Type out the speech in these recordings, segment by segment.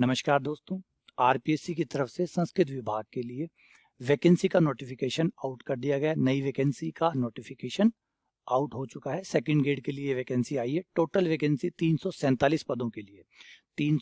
नमस्कार दोस्तों आरपीएससी की तरफ से संस्कृत विभाग के लिए वैकेंसी का नोटिफिकेशन आउट कर दिया गया नई वैकेंसी का नोटिफिकेशन आउट हो चुका है सेकंड ग्रेड के लिए वैकेंसी आई है टोटल वैकेंसी तीन पदों के लिए तीन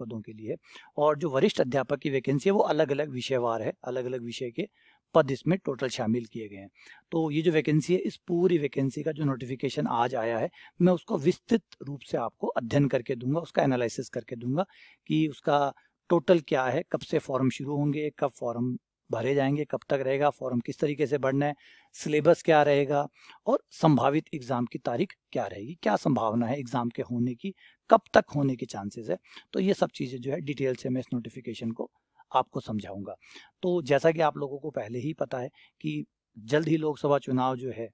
पदों के लिए और जो वरिष्ठ अध्यापक की वैकेंसी है वो अलग अलग विषयवार है अलग अलग विषय के पद इसमें टोटल शामिल किए गए हैं तो ये जो वैकेंसी है इस पूरी वैकेंसी का जो नोटिफिकेशन आज आया है मैं उसको विस्तृत रूप से आपको अध्ययन करके दूंगा उसका एनालिसिस करके दूंगा कि उसका टोटल क्या है कब से फॉर्म शुरू होंगे कब फॉर्म भरे जाएंगे कब तक रहेगा फॉर्म किस तरीके से बढ़ना है सिलेबस क्या रहेगा और संभावित एग्ज़ाम की तारीख क्या रहेगी क्या संभावना है एग्ज़ाम के होने की कब तक होने के चांसेस है तो ये सब चीज़ें जो है डिटेल से मैं इस नोटिफिकेशन को आपको समझाऊंगा तो जैसा कि आप लोगों को पहले ही पता है कि जल्द ही लोकसभा चुनाव जो है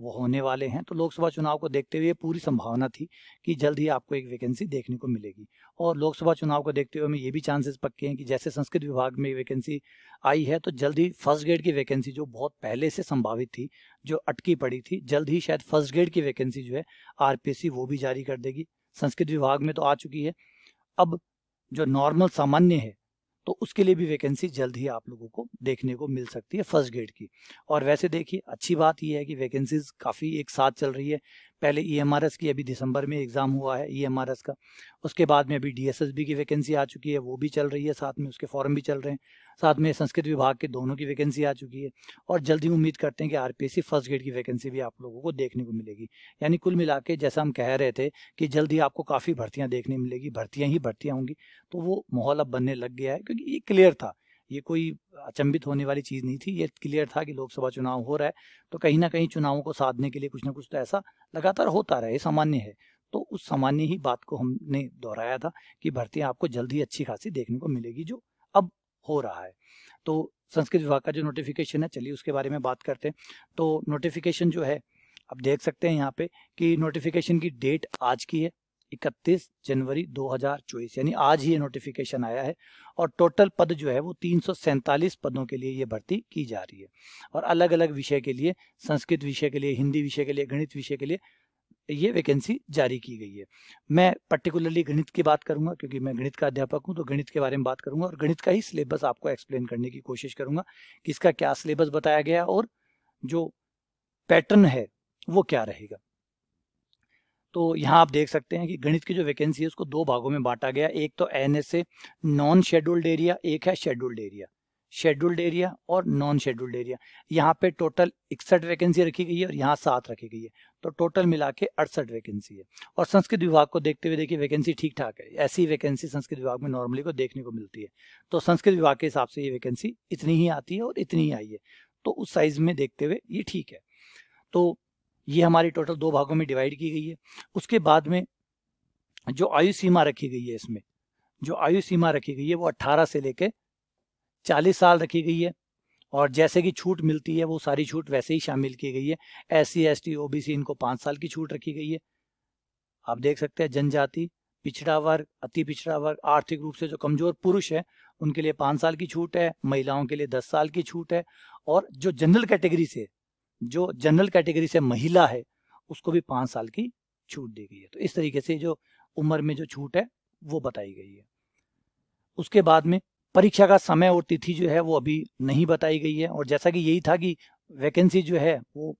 वो होने वाले हैं तो लोकसभा चुनाव को देखते हुए पूरी संभावना थी कि जल्द ही आपको एक वैकेंसी देखने को मिलेगी और लोकसभा चुनाव को देखते हुए हमें ये भी चांसेस पक्के हैं कि जैसे संस्कृत विभाग में वैकेंसी आई है तो जल्द ही फर्स्ट ग्रेड की वैकेंसी जो बहुत पहले से संभावित थी जो अटकी पड़ी थी जल्द ही शायद फर्स्ट ग्रेड की वैकेंसी जो है आर वो भी जारी कर देगी संस्कृत विभाग में तो आ चुकी है अब जो नॉर्मल सामान्य है तो उसके लिए भी वैकेंसी जल्द ही आप लोगों को देखने को मिल सकती है फर्स्ट ग्रेड की और वैसे देखिए अच्छी बात यह है कि वैकेंसीज काफ़ी एक साथ चल रही है पहले ई e की अभी दिसंबर में एग्ज़ाम हुआ है ई e का उसके बाद में अभी डी की वैकेंसी आ चुकी है वो भी चल रही है साथ में उसके फॉर्म भी चल रहे हैं साथ में संस्कृत विभाग के दोनों की वैकेंसी आ चुकी है और जल्द ही उम्मीद करते हैं कि आर फर्स्ट ग्रेड की वैकेंसी भी आप लोगों को देखने को मिलेगी यानी कुल मिला जैसा हम कह रहे थे कि जल्द ही आपको काफ़ी भर्तियाँ देखने मिलेगी भर्तियाँ ही भर्तियाँ होंगी तो वो माहौल अब बनने लग गया है क्योंकि ये क्लियर था ये कोई अचंभित होने वाली चीज़ नहीं थी ये क्लियर था कि लोकसभा चुनाव हो रहा है तो कहीं ना कहीं चुनावों को साधने के लिए कुछ ना कुछ तो ऐसा लगातार होता रहे सामान्य है तो उस सामान्य ही बात को हमने दोहराया था कि भर्ती आपको जल्द ही अच्छी खासी देखने को मिलेगी जो अब हो रहा है तो संस्कृत विभाग का जो नोटिफिकेशन है चलिए उसके बारे में बात करते हैं तो नोटिफिकेशन जो है आप देख सकते हैं यहाँ पे कि नोटिफिकेशन की डेट आज की है 31 जनवरी 2024 यानी आज ही ये नोटिफिकेशन आया है और टोटल पद जो है वो तीन पदों के लिए ये भर्ती की जा रही है और अलग अलग विषय के लिए संस्कृत विषय के लिए हिंदी विषय के लिए गणित विषय के लिए ये वैकेंसी जारी की गई है मैं पर्टिकुलरली गणित की बात करूंगा क्योंकि मैं गणित का अध्यापक हूं तो गणित के बारे में बात करूंगा और गणित का ही सिलेबस आपको एक्सप्लेन करने की कोशिश करूंगा कि इसका क्या सिलेबस बताया गया और जो पैटर्न है वो क्या रहेगा तो यहाँ आप देख सकते हैं कि गणित की जो वैकेंसी है उसको दो भागों में बांटा गया एक तो एन ए नॉन शेड्यूल्ड एरिया एक है शेड्यूल्ड एरिया शेड्यूल्ड एरिया और नॉन शेड्यूल्ड एरिया यहाँ पे टोटल इकसठ वैकेंसी रखी गई है और यहाँ सात रखी गई है तो टोटल मिला के अड़सठ वैकेंसी है और संस्कृत विभाग को देखते हुए देखिए वैकेंसी ठीक ठाक है ऐसी वैकेंसी संस्कृत विभाग में नॉर्मली को देखने को मिलती है तो संस्कृत विभाग के हिसाब से ये वैकेंसी इतनी ही आती है और इतनी ही आई है तो उस साइज में देखते हुए ये ठीक है तो ये हमारी टोटल दो भागों में डिवाइड की गई है उसके बाद में जो आयु सीमा रखी गई है इसमें जो आयु सीमा रखी गई है वो 18 से लेके 40 साल रखी गई है और जैसे कि छूट मिलती है वो सारी छूट वैसे ही शामिल की गई है S C S T O B C इनको पाँच साल की छूट रखी गई है आप देख सकते हैं जनजाति पिछड़ा वर्ग अति पिछड़ा वर्ग आर्थिक रूप से जो कमजोर पुरुष है उनके लिए पाँच साल की छूट है महिलाओं के लिए दस साल की छूट है और जो जनरल कैटेगरी से जो जनरल कैटेगरी से महिला है उसको भी पाँच साल की छूट दी गई है तो इस तरीके से जो उम्र में जो छूट है वो बताई गई है उसके बाद में परीक्षा का समय और तिथि जो है वो अभी नहीं बताई गई है और जैसा कि यही था कि वैकेंसी जो है वो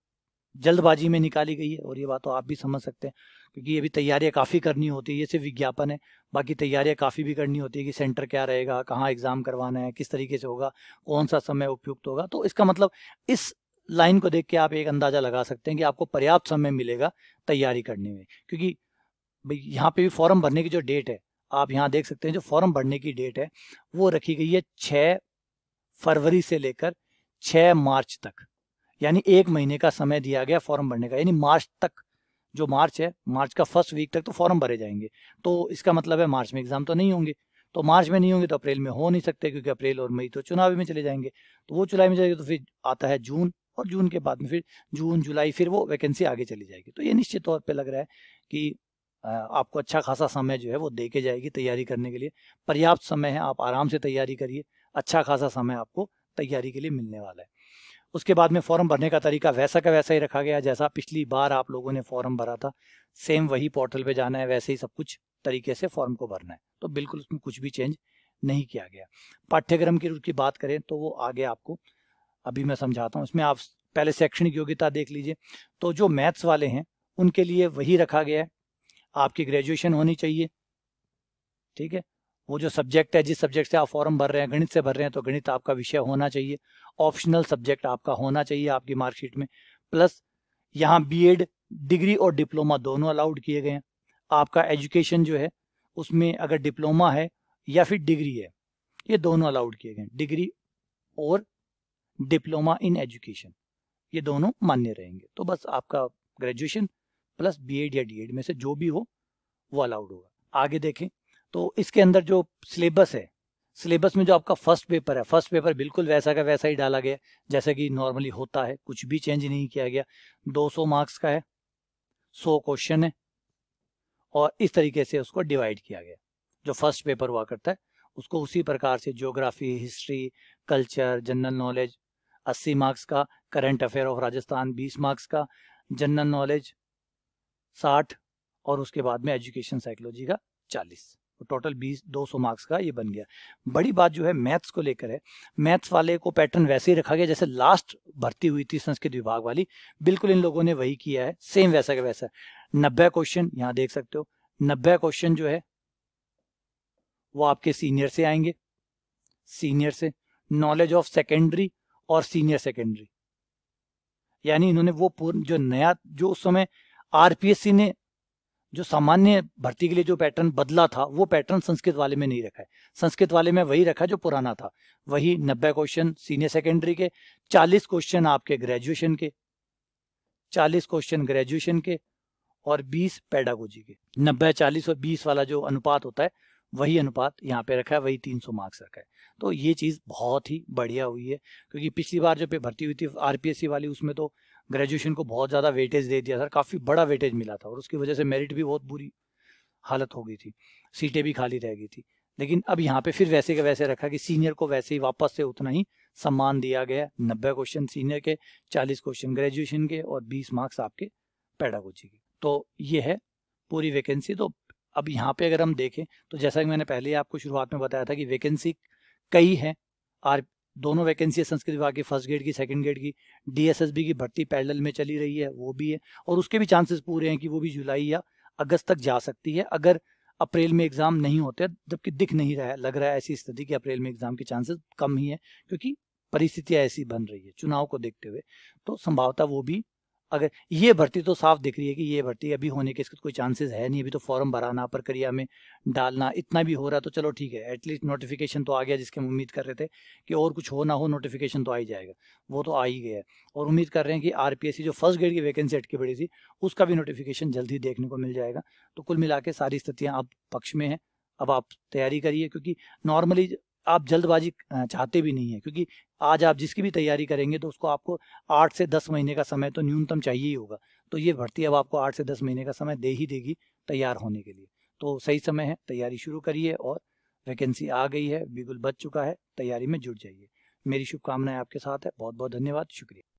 जल्दबाजी में निकाली गई है और ये बात तो आप भी समझ सकते हैं क्योंकि ये भी काफ़ी करनी होती है ये सिर्फ विज्ञापन है बाकी तैयारियां काफ़ी भी करनी होती है कि सेंटर क्या रहेगा कहाँ एग्ज़ाम करवाना है किस तरीके से होगा कौन सा समय उपयुक्त होगा तो इसका मतलब इस लाइन को देख के आप एक अंदाजा लगा सकते हैं कि आपको पर्याप्त समय मिलेगा तैयारी करने में क्योंकि यहाँ पे भी फॉर्म भरने की जो डेट है आप यहाँ देख सकते हैं जो फॉर्म भरने की डेट है वो रखी गई है छः फरवरी से लेकर छः मार्च तक यानी एक महीने का समय दिया गया फॉर्म भरने का यानी मार्च तक जो मार्च है मार्च का फर्स्ट वीक तक तो फॉर्म भरे जाएंगे तो इसका मतलब है मार्च में एग्जाम तो नहीं होंगे तो मार्च में नहीं होंगे तो अप्रैल में हो नहीं सकते क्योंकि अप्रैल और मई तो चुनावी में चले जाएंगे तो वो चुनाव में जाएंगे तो फिर आता है जून और जून के बाद में फिर जून जुलाई फिर वो वैकेंसी आगे चली जाएगी तो ये निश्चित तौर पर लग रहा है कि आपको अच्छा खासा समय जो है वो दे के जाएगी तैयारी करने के लिए पर्याप्त समय है आप आराम से तैयारी करिए अच्छा खासा समय आपको तैयारी के लिए मिलने वाला है उसके बाद में फॉर्म भरने का तरीका वैसा का वैसा ही रखा गया जैसा पिछली बार आप लोगों ने फॉर्म भरा था सेम वही पोर्टल पे जाना है वैसे ही सब कुछ तरीके से फॉर्म को भरना है तो बिल्कुल उसमें कुछ भी चेंज नहीं किया गया पाठ्यक्रम की रूप की बात करें तो वो आगे आपको अभी मैं समझाता हूँ इसमें आप पहले शैक्षणिक योग्यता देख लीजिए तो जो मैथ्स वाले हैं उनके लिए वही रखा गया है आपकी ग्रेजुएशन होनी चाहिए ठीक है वो जो सब्जेक्ट है जिस सब्जेक्ट से आप फॉर्म भर रहे हैं गणित से भर रहे हैं तो गणित आपका विषय होना चाहिए ऑप्शनल सब्जेक्ट आपका होना चाहिए आपकी मार्कशीट में प्लस यहाँ बी डिग्री और डिप्लोमा दोनों अलाउड किए गए हैं आपका एजुकेशन जो है उसमें अगर डिप्लोमा है या फिर डिग्री है ये दोनों अलाउड किए गए डिग्री और डिप्लोमा इन एजुकेशन ये दोनों मान्य रहेंगे तो बस आपका ग्रेजुएशन प्लस बीएड या डीएड में से जो भी हो वो अलाउड होगा आगे देखें तो इसके अंदर जो सिलेबस है सिलेबस में जो आपका फर्स्ट पेपर है फर्स्ट पेपर बिल्कुल वैसा का वैसा ही डाला गया जैसा कि नॉर्मली होता है कुछ भी चेंज नहीं किया गया 200 मार्क्स का है 100 क्वेश्चन है और इस तरीके से उसको डिवाइड किया गया जो फर्स्ट पेपर हुआ करता है उसको उसी प्रकार से geography history culture general knowledge अस्सी मार्क्स का करंट अफेयर ऑफ राजस्थान बीस मार्क्स का जनरल नॉलेज साठ और उसके बाद में एजुकेशन साइकोलॉजी का चालीस टोटल तो बीस दो सौ मार्क्स का ये बन गया बड़ी बात जो है मैथ्स को लेकर है मैथ्स वाले को पैटर्न वैसे ही रखा गया जैसे लास्ट भर्ती हुई थी संस्कृत विभाग वाली बिल्कुल इन लोगों ने वही किया है सेम वैसा का वैसा नब्बे क्वेश्चन यहाँ देख सकते हो नब्बे क्वेश्चन जो है वो आपके सीनियर से आएंगे सीनियर से नॉलेज ऑफ सेकेंडरी और सीनियर सेकेंडरी यानी इन्होंने वो पूर्ण जो नया जो उस समय आरपीएससी ने जो सामान्य भर्ती के लिए जो पैटर्न बदला था वो पैटर्न संस्कृत वाले में नहीं रखा है संस्कृत वाले में वही रखा जो पुराना था वही नब्बे क्वेश्चन सीनियर सेकेंडरी के चालीस क्वेश्चन आपके ग्रेजुएशन के चालीस क्वेश्चन ग्रेजुएशन के और बीस पैडागोजी के नब्बे चालीस और बीस वाला जो अनुपात होता है वही अनुपात यहाँ पे रखा है वही 300 मार्क्स रखा है तो ये चीज़ बहुत ही बढ़िया हुई है क्योंकि पिछली बार जो पे भर्ती हुई थी आरपीएससी वाली उसमें तो ग्रेजुएशन को बहुत ज़्यादा वेटेज दे दिया था काफ़ी बड़ा वेटेज मिला था और उसकी वजह से मेरिट भी बहुत बुरी हालत हो गई थी सीटें भी खाली रह गई थी लेकिन अब यहाँ पे फिर वैसे का वैसे रखा कि सीनियर को वैसे ही वापस से उतना ही सम्मान दिया गया नब्बे क्वेश्चन सीनियर के चालीस क्वेश्चन ग्रेजुएशन के और बीस मार्क्स आपके पैडागोजी के तो ये है पूरी वैकेंसी तो अब यहाँ पे अगर हम देखें तो जैसा कि मैंने पहले आपको शुरुआत में बताया था कि वैकेंसी कई है आर दोनों वैकेंसी है संस्कृत विभाग की फर्स्ट ग्रेड की सेकंड ग्रेड की डीएसएसबी की भर्ती पैरेलल में चली रही है वो भी है और उसके भी चांसेस पूरे हैं कि वो भी जुलाई या अगस्त तक जा सकती है अगर अप्रैल में एग्जाम नहीं होते जबकि दिख नहीं रहा है लग रहा है ऐसी स्थिति कि अप्रैल में एग्जाम के चांसेस कम ही है क्योंकि परिस्थितियां ऐसी बन रही है चुनाव को देखते हुए तो संभावता वो भी अगर ये भर्ती तो साफ दिख रही है कि ये भर्ती अभी होने के इसके तो कोई चांसेस है नहीं अभी तो फॉर्म भराना प्रक्रिया में डालना इतना भी हो रहा तो चलो ठीक है एटलीस्ट नोटिफिकेशन तो आ गया जिसके हम उम्मीद कर रहे थे कि और कुछ हो ना हो नोटिफिकेशन तो आ ही जाएगा वो तो आ ही गया और उम्मीद कर रहे हैं कि आर जो फर्स्ट ग्रेड की वैकेंसी अटकी पड़ी थी उसका भी नोटिफिकेशन जल्द ही देखने को मिल जाएगा तो कुल मिला सारी स्थितियाँ अब पक्ष में हैं अब आप तैयारी करिए क्योंकि नॉर्मली आप जल्दबाजी चाहते भी नहीं है क्योंकि आज आप जिसकी भी तैयारी करेंगे तो उसको आपको आठ से दस महीने का समय तो न्यूनतम चाहिए ही होगा तो ये भर्ती अब आपको आठ से दस महीने का समय दे ही देगी तैयार होने के लिए तो सही समय है तैयारी शुरू करिए और वैकेंसी आ गई है बिल्कुल बच चुका है तैयारी में जुट जाइए मेरी शुभकामनाएं आपके साथ है बहुत बहुत धन्यवाद शुक्रिया